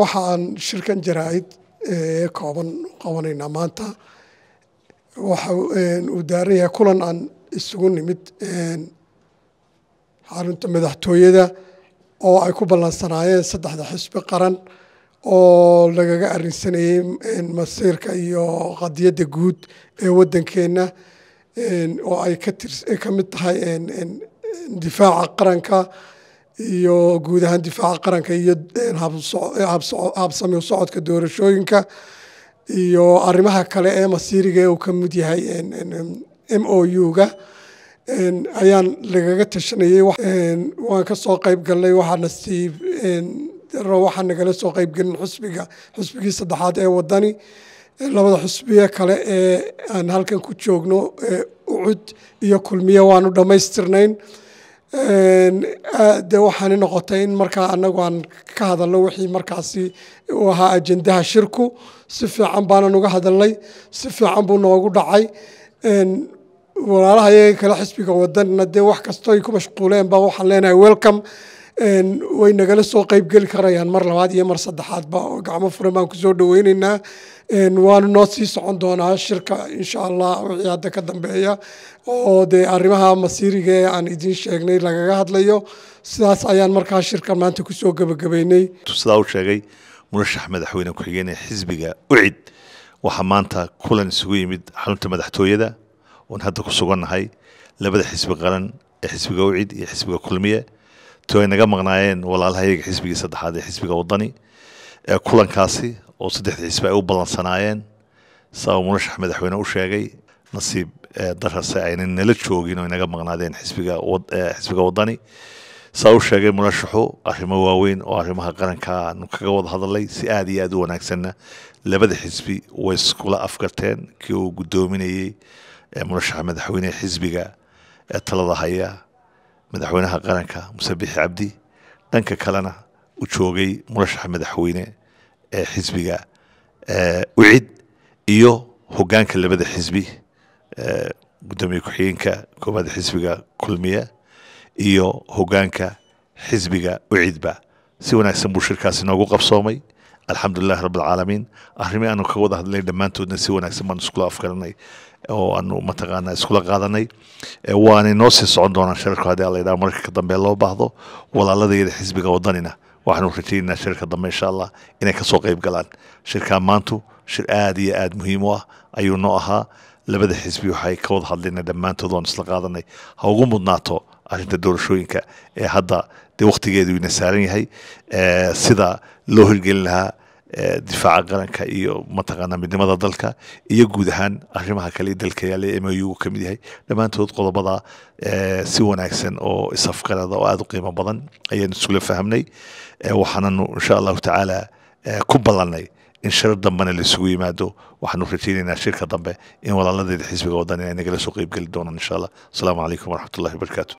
waxa aan shirkan jaraa'id id eh, kooban qabanaynaa maanta waxa uu daaran yahay kulan aan isugu nimid xarunta madaxtooyada oo ay ku ballansanaayeen saddexda xisbi qaran oo lagaga arrinsanayey masiirka iyo qadiyadda guud ee waddankeenna oo ay ka mid tahay difaaca qaranka iyo guud ahaan difaaca qaranka iyo habsami socodka doorashooyinka iyo arrimaha kale ee masiiriga ee uu ka mid yahay m o u-ga ayaan lagaga tashanayay waan kasoo soo qayb galnay waxaana sii waxaa nagala soo qaybgelin xusbiga xusbigii saddexaad ee wadani labada xusbiye kale ee aan halkan ku joogno ucud iyo kulmiye waanu dhammaystirnayn Ah, de waxaan noqotay in markaa anagu aan ka hadalno wixii markaasi u ahaa ajendaha shirku si fiican baanan uga hadalnay si fiican buu noogu dhacay walaalaha iyaga kale xisbiga wadanna dee wax kastoo ay ku mashquuleenba waxaan leenahay welcome way nagala soo qaybgeli karayaan mar labaad iyo mar saddexaadba oo gacmo furan baan kusoo dhaweyneynaa waanu noo sii socon doonaa shirka insha allah wixii ka dambeeya oo dee arrimaha masiiriga ee aan idiin sheegnay lagaga hadlayo sidaas ayaan markaa shirkan maanta kusoo gebagabeynay sidaa u sheegay murashax madaxweyne ku-xigeenee xisbiga ucid waxaa maanta kulan isugu yimid xarunta madaxtooyada oon hadda ku sugannahay labada xisbi qaran ee xisbiga ucid iyo xisbiga kulmiye ay naga maqnaayeen walaalahayga xisbigii saddexaad ee xisbiga wadani ee kulankaasi oo saddexdii xisbi ay u ballansanaayeen saa uu madaxweyne u sheegay nasiib darase ayna nala joogin oo inaga maqnaadeen xisbiga wadani saa u sheegay murashaxu arrimo waaweyn oo arrimaha qaranka aanu kaga wada hadalay si aada iyo aada u wanaagsanna labada xisbi way iskula afgarteen kii uu ee murashaxa madaxweynehe xisbiga ee talada haya madaxweynaha qaranka muse cabdi dhanka kalena u joogay murashaxa madaxweyne ee xisbiga ucid iyo hogaanka labada xisbi gudoomiye ku-xigeenka koobaad xisbiga kulmiya iyo hogaanka xisbiga ucidba si wanaagsan buu shirkaasi noogu qabsoomay alxamdulilahi rabbilcaalamiin arrimii aanu ka wada hadlay dhammaantoodna si wanaagsan baanu iskula afgaranay oo aanu mataqaana iskula qaadanay waana noo sii socon doonaan shirarku haddii alla yidhaha marka ka dambe loo baahdo walaaladayada xisbiga wadanina waxaanu rajaynaynaa shirka dambe insha allah inay kasoo qayb galaan shirkaan maantu shir aada iyo aada muhiim u ah ayuu noo ahaa labada xisbi waxay ka wada hadlayna dhammaantood waanu isla qaadanay ha ugu mudnaato arinta doorashooyinka ee hadda dee wakhtigeedu saaran yahay sida loo hirgelin lahaa difaaca qaranka iyo mataqaanaa midnimada dalka iyo guud ahaan arrimaha kale dalka yaale m u ka mid yahay dhammaantood qodobada si wanaagsan oo isafqarada oo aada u qiimo badan ayaan isula fahamnay waxaananu insha allahu tacaala ku ballanay in shiro dambena laisugu yimaado waxaanu rajaynaynaa shirka dambe in walaaladeeda xisbiga wadan inay nagala soo qeybgeli doonaan insha allah asalaamu calaykum waraxmatullahi wabarakaatu